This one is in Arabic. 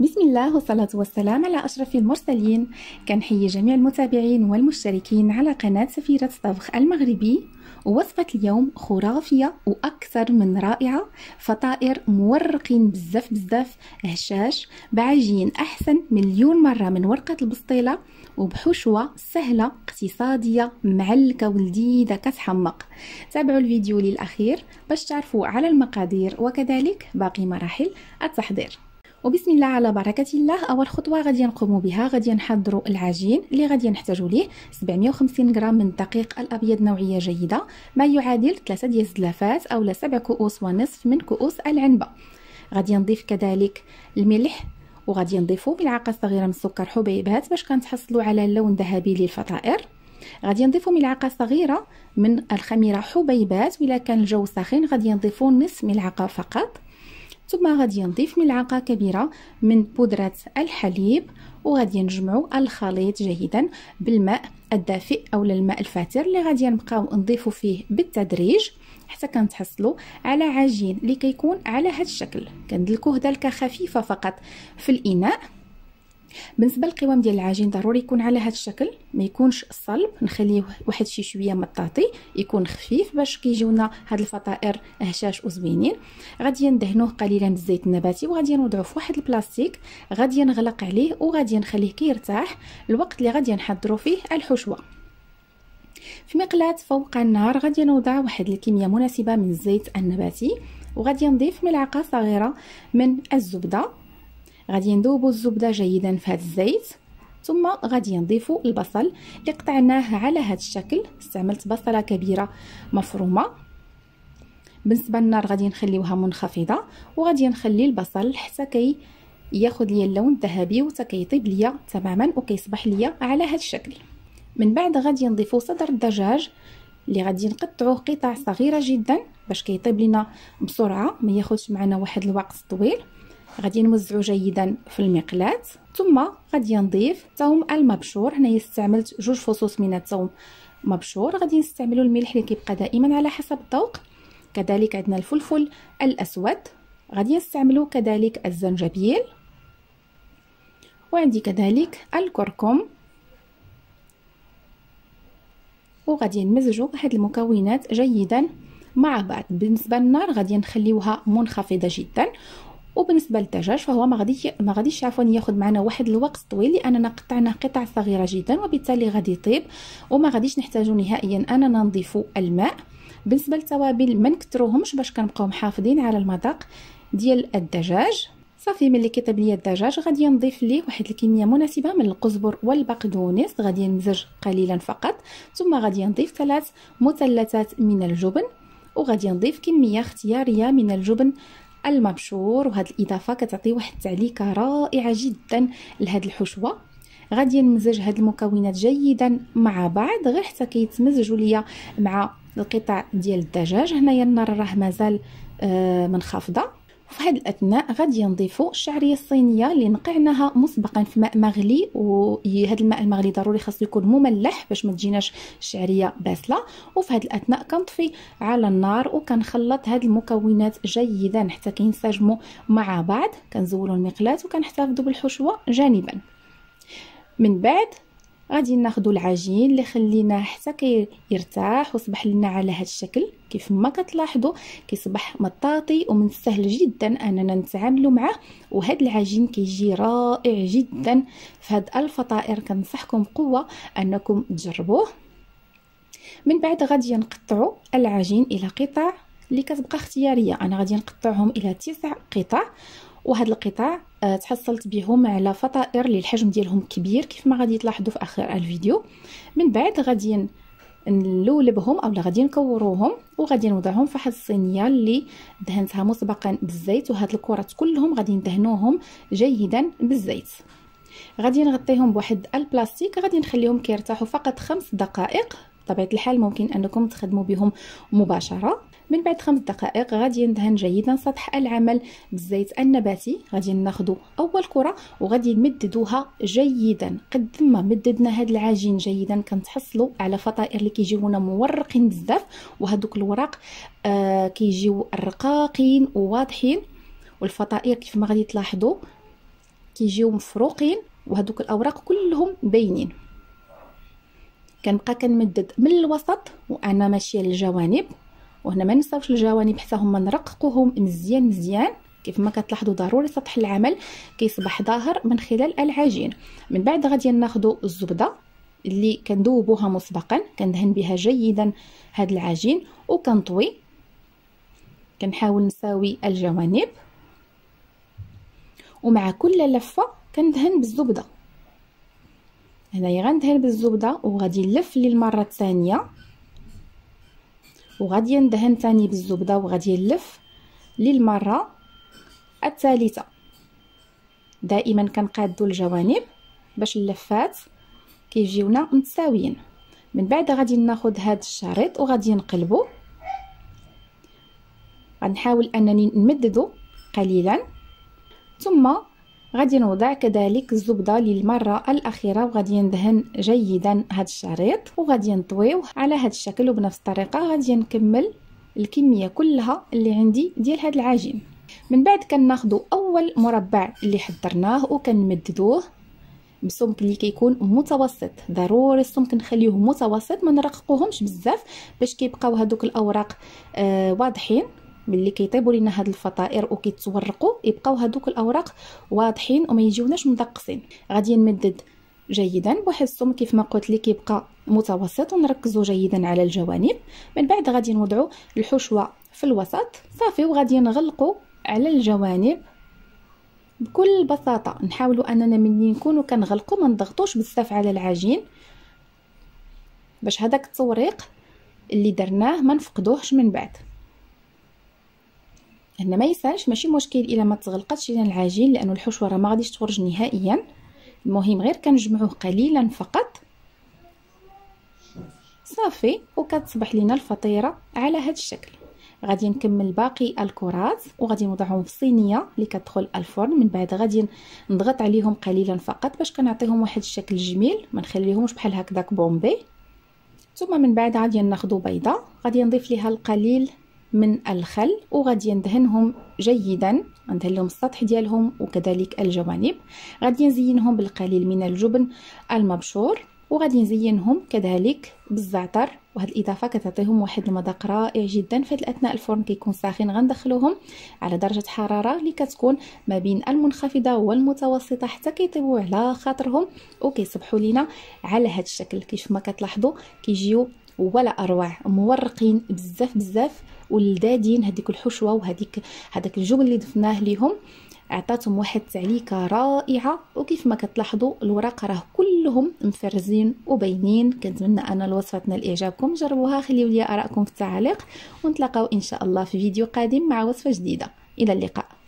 بسم الله والصلاة والسلام على أشرف المرسلين كنحيي جميع المتابعين والمشتركين على قناة سفيرة الطبخ المغربي ووصفة اليوم خرافية وأكثر من رائعة فطائر مورقين بزاف بزاف هشاش بعجين أحسن مليون مرة من ورقة البسطيلة وبحشوة سهلة اقتصادية معلكة ولذيذة كتحمق تابعوا الفيديو للأخير باش تعرفوا على المقادير وكذلك باقي مراحل التحضير وبسم الله على بركة الله أول خطوة غادي نقوم بها غادي نحضر العجين اللي غادي نحتاجو ليه 750 غرام من الدقيق الأبيض نوعية جيدة ما يعادل 3 ديال الزلافات أو 7 كؤوس ونصف من كؤوس العنبة غادي نضيف كذلك الملح وغادي نضيفو ملعقة صغيرة من السكر حبيبات باش كنتحصلوا على اللون ذهبي للفطائر غادي نضيفو ملعقه صغيره من الخميره حبيبات وإلا كان الجو ساخن غادي نضيفو نصف ملعقه فقط ثم غادي نضيف ملعقه كبيره من بودره الحليب وغادي نجمعوا الخليط جيدا بالماء الدافئ او الماء الفاتر اللي غادي نبقاو نضيفوا فيه بالتدريج حتى كنتحصلوا على عجين اللي كيكون على هذا الشكل كندلكوه دلكه خفيفه فقط في الاناء بالنسبه للقوام ديال العجين ضروري يكون على هذا الشكل ما يكونش صلب نخليه واحد شي شويه مطاطي يكون خفيف باش كيجيونا هاد الفطائر هشاش وزوينين غادي ندهنوه قليلا بالزيت النباتي وغادي نوضعوه في واحد البلاستيك غادي نغلق عليه وغادي نخليه كيرتاح الوقت اللي غادي نحضروا فيه الحشوه في مقلاة فوق النار غادي نوضع واحد الكميه مناسبه من الزيت النباتي وغادي نضيف ملعقه صغيره من الزبده غادي نذوبوا الزبده جيدا في هذا الزيت ثم غادي نضيفوا البصل اللي قطعناه على هذا الشكل استعملت بصله كبيره مفرومه بالنسبه للنار غادي نخليوها منخفضه وغادي نخلي البصل حتى كي ياخذ ليا اللون الذهبي وحتى كيطيب ليا تماما وكيصبح ليا على هذا الشكل من بعد غادي نضيفوا صدر الدجاج اللي غادي نقطعوه قطع صغيره جدا باش كيطيب لينا بسرعه ما ياخذش معنا واحد الوقت طويل غادي نوزعو جيدا في المقلاة ثم غادي نضيف الثوم المبشور هنايا استعملت جوج فصوص من الثوم مبشور غادي نستعملو الملح اللي كيبقى دائما على حسب الذوق كذلك عندنا الفلفل الاسود غادي نستعملو كذلك الزنجبيل وعندي كذلك الكركم وغادي نمزجو هاد المكونات جيدا مع بعض بالنسبه للنار غادي نخليوها منخفضه جدا وبالنسبه للدجاج فهو ما غاديش ما غاديش عفوا ياخذ معنا واحد الوقت طويل لاننا قطعناه قطع صغيره جدا وبالتالي غادي يطيب وما غاديش نحتاجو نهائيا اننا نضيفو الماء بالنسبه للتوابل ما نكثروهمش باش كنبقاو محافظين على المذاق ديال الدجاج صافي ملي كيطيب ليا الدجاج غادي نضيف ليه واحد الكميه مناسبه من القزبر والبقدونس غادي نمزج قليلا فقط ثم غادي نضيف ثلاث مثلثات من الجبن وغادي نضيف كميه اختياريه من الجبن المبشور وهاد الاضافه كتعطي واحد التعليكه رائعه جدا لهاد الحشوه غادي نمزج هاد المكونات جيدا مع بعض غير حتى كيتمزجوا ليا مع القطع ديال الدجاج هنايا النار راه مازال آه منخفضه وفي هذه الاثناء غادي نضيفوا الشعريه الصينيه اللي نقعناها مسبقا في ماء مغلي وهذا الماء المغلي ضروري خاصو يكون مملح باش ما تجيناش الشعريه باسله وفي هذه الاثناء كنطفي على النار وكنخلط هاد المكونات جيدا حتى كينسجموا مع بعض كنزولوا المقلاه وكنحتفظوا بالحشوه جانبا من بعد غادي ناخذ العجين اللي خليناه حتى كيرتاح وصبح لنا على هذا الشكل كيف ما كتلاحظوا كيصبح مطاطي ومن السهل جدا اننا نتعاملوا معه وهذا العجين كيجي رائع جدا فهاد الفطائر كنصحكم قوه انكم تجربوه من بعد غادي نقطعوا العجين الى قطع اللي كتبقى اختياريه انا غادي نقطعهم الى تسع قطع وهاد القطع آه، تحصلت بهم على فطائر اللي الحجم ديالهم كبير كيف ما غادي تلاحظوا في اخر الفيديو من بعد غادي نلولبهم اولا غادي نكوروهم وغادي نوضعهم في واحد الصينيه اللي دهنتها مسبقا بالزيت وهاد الكرات كلهم غادي ندهنوهم جيدا بالزيت غادي نغطيهم بواحد البلاستيك غادي نخليهم كيرتاحوا فقط خمس دقائق بطبيعه الحال ممكن انكم تخدموا بهم مباشره من بعد خمس دقائق غادي ندهن جيدا سطح العمل بالزيت النباتي غادي ناخذ اول كره وغادي نمددوها جيدا قد ما مددنا هاد العجين جيدا كنتحصلوا على فطائر اللي كيجيونا مورقين بزاف وهذوك الوراق آه كيجيو رقاقين وواضحين والفطائر كيف ما غادي تلاحظوا كيجيو مفروقين وهذوك الاوراق كلهم باينين كنبقى كنمدد من الوسط وانا ماشيه للجوانب وهنا ما نساوش الجوانب حتى هما نرققوهم مزيان مزيان كيف ما كتلاحظوا ضروري سطح العمل كيصبح ظاهر من خلال العجين من بعد غادي ناخذ الزبده اللي كندوبوها مسبقا كندهن بها جيدا هذا العجين وكنطوي كنحاول نساوي الجوانب ومع كل لفه كندهن بالزبده هنايا غندهن بالزبده وغادي نلف للمره المره الثانيه وغادي ندهن ثاني بالزبده وغادي نلف للمره الثالثه دائما كنقادو الجوانب باش اللفات كيجيونا متساويين من بعد غادي ناخذ هذا الشريط وغادي نقلبو غنحاول انني نمددو قليلا ثم غادي نوضع كذلك الزبده للمره الاخيره وغادي ندهن جيدا هذا الشريط وغادي نطويوه على هذا الشكل وبنفس الطريقه غادي نكمل الكميه كلها اللي عندي ديال هذا العجين من بعد كناخذ اول مربع اللي حضرناه وكنمددوه بسمك اللي كيكون متوسط ضروري السمك نخليوه متوسط ما نرققوهمش بزاف باش كيبقاو هذوك الاوراق آه واضحين ملي كيطيبوا لينا هاد الفطائر وكيتورقوا يبقاو هادوك الاوراق واضحين وما يجيوناش مدقصين غادي نمدد جيدا بواحد السم كيف ما قلت لك يبقى متوسط ونركزوا جيدا على الجوانب من بعد غادي نوضعوا الحشوه في الوسط صافي وغادي نغلقوا على الجوانب بكل بساطه نحاولوا اننا ملي نكونوا كنغلقوا ما نضغطوش بزاف على العجين باش هذاك التوريق اللي درناه ما نفقدوهش من بعد هنا ما يسالش ماشي مشكل الا ما تغلقاتش لينا العجين لانه الحشوه راه ما غاديش تخرج نهائيا المهم غير كنجمعوه قليلا فقط صافي وكتصبح لينا الفطيره على هذا الشكل غادي نكمل باقي الكرات وغادي نوضعهم في صينيه اللي كتدخل الفرن من بعد غادي نضغط عليهم قليلا فقط باش كنعطيهم واحد الشكل جميل ما نخليهمش بحال هكذاك بومبي ثم من بعد غادي ناخذ بيضه غادي نضيف ليها القليل من الخل وغادي ندهنهم جيدا ندهن لهم السطح ديالهم وكذلك الجوانب غادي نزينهم بالقليل من الجبن المبشور وغادي نزينهم كذلك بالزعتر وهذه الاضافه كتعطيهم واحد المذاق رائع جدا في اثناء الفرن كيكون ساخن غندخلوهم على درجه حراره اللي كتكون ما بين المنخفضه والمتوسطه حتى كيطيبوا على خاطرهم وكيصبحوا لينا على هذا الشكل كيف ما كتلاحظوا كيجيو ولا اروع مورقين بزاف بزاف والدادين هذيك الحشوه وهذيك هذاك الجبن اللي دفناه ليهم عطاتهم واحد التعليكه رائعه وكيف ما كتلاحظوا الوراق راه كلهم مفرزين وباينين كنتمنى انا الوصفه تنال اعجابكم جربوها خليو لي ارائكم في التعاليق ونتلاقاو ان شاء الله في فيديو قادم مع وصفه جديده الى اللقاء